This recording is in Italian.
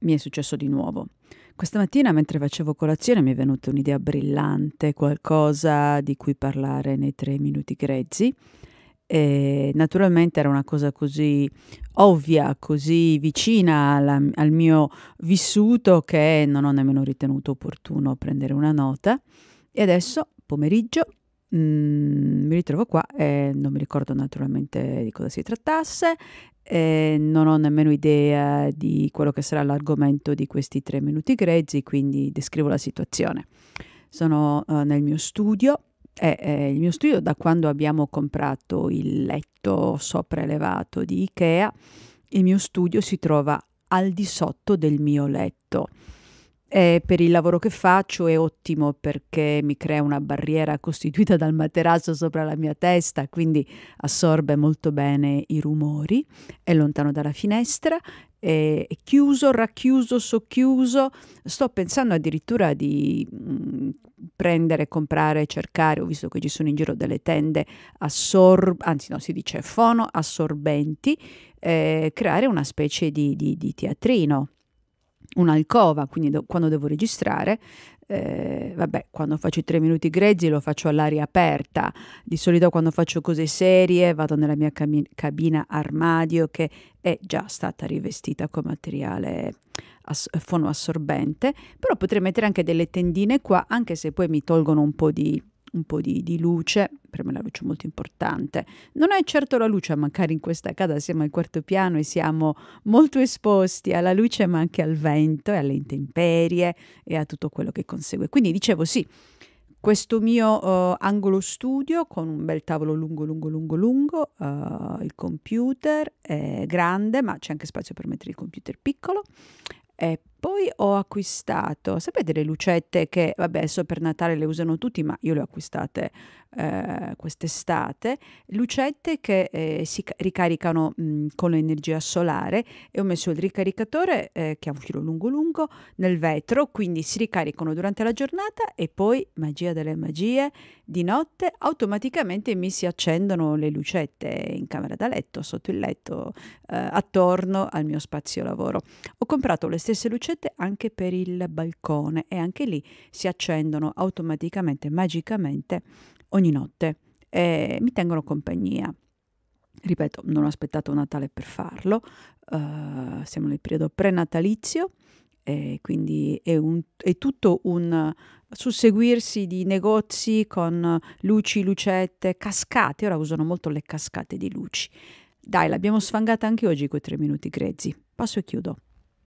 mi è successo di nuovo. Questa mattina mentre facevo colazione mi è venuta un'idea brillante, qualcosa di cui parlare nei tre minuti grezzi. E naturalmente era una cosa così ovvia, così vicina alla, al mio vissuto che non ho nemmeno ritenuto opportuno prendere una nota. E adesso, pomeriggio, Mm, mi ritrovo qua e non mi ricordo naturalmente di cosa si trattasse, non ho nemmeno idea di quello che sarà l'argomento di questi tre minuti grezzi, quindi descrivo la situazione. Sono uh, nel mio studio e eh, il mio studio da quando abbiamo comprato il letto sopraelevato di Ikea, il mio studio si trova al di sotto del mio letto. E per il lavoro che faccio è ottimo perché mi crea una barriera costituita dal materasso sopra la mia testa, quindi assorbe molto bene i rumori, è lontano dalla finestra, è chiuso, racchiuso, socchiuso. Sto pensando addirittura di mh, mm, prendere, comprare, cercare, ho visto che ci sono in giro delle tende assor- anzi no, si dice fono assorbenti, eh, creare una specie di, di, di teatrino un'alcova, quindi do, quando devo registrare, eh, vabbè, quando faccio i tre minuti grezzi lo faccio all'aria aperta, di solito quando faccio cose serie vado nella mia cami- cabina armadio che è già stata rivestita con materiale ass- fonoassorbente, però potrei mettere anche delle tendine qua, anche se poi mi tolgono un po' di un po' di, di, luce, per me la luce è molto importante. Non è certo la luce a mancare in questa casa, siamo al quarto piano e siamo molto esposti alla luce ma anche al vento e alle intemperie e a tutto quello che consegue. Quindi dicevo sì, questo mio uh, angolo studio con un bel tavolo lungo, lungo, lungo, lungo, uh, il computer è grande ma c'è anche spazio per mettere il computer piccolo. E poi ho acquistato, sapete le lucette che, vabbè, adesso per Natale le usano tutti, ma io le ho acquistate eh, quest'estate, lucette che eh, si ricaricano mh, mm, con l'energia solare e ho messo il ricaricatore eh, che ha un filo lungo lungo nel vetro, quindi si ricaricano durante la giornata e poi, magia delle magie, di notte automaticamente mi si accendono le lucette in camera da letto, sotto il letto, eh, attorno al mio spazio lavoro. Ho comprato le stesse lucette anche per il balcone e anche lì si accendono automaticamente, magicamente ogni notte e mi tengono compagnia. Ripeto, non ho aspettato Natale per farlo, uh, siamo nel periodo prenatalizio e quindi è, un, è tutto un susseguirsi di negozi con luci, lucette, cascate, ora usano molto le cascate di luci. Dai, l'abbiamo sfangata anche oggi quei tre minuti grezzi. Passo e chiudo.